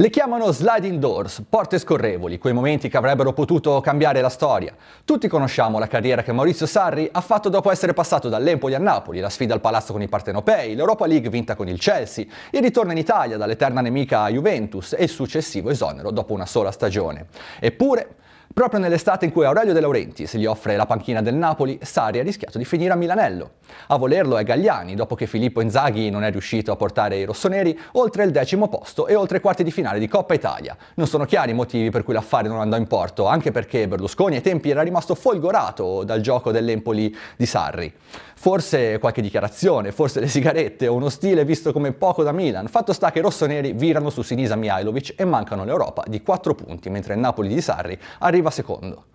Le chiamano sliding doors, porte scorrevoli, quei momenti che avrebbero potuto cambiare la storia. Tutti conosciamo la carriera che Maurizio Sarri ha fatto dopo essere passato dall'Empoli a Napoli, la sfida al palazzo con i partenopei, l'Europa League vinta con il Chelsea, il ritorno in Italia dall'eterna nemica Juventus e il successivo esonero dopo una sola stagione. Eppure, Proprio nell'estate in cui Aurelio De Laurenti Laurentiis gli offre la panchina del Napoli, Sari ha rischiato di finire a Milanello. A volerlo è Gagliani, dopo che Filippo Inzaghi non è riuscito a portare i rossoneri oltre il decimo posto e oltre i quarti di finale di Coppa Italia. Non sono chiari i motivi per cui l'affare non andò in porto, anche perché Berlusconi ai tempi era rimasto folgorato dal gioco dell'Empoli di Sarri. Forse qualche dichiarazione, forse le sigarette o uno stile visto come poco da Milan. Fatto sta che i rossoneri virano su Sinisa Mihailovic e mancano l'Europa di 4 punti, mentre il Napoli di Sarri arriva arriva secondo.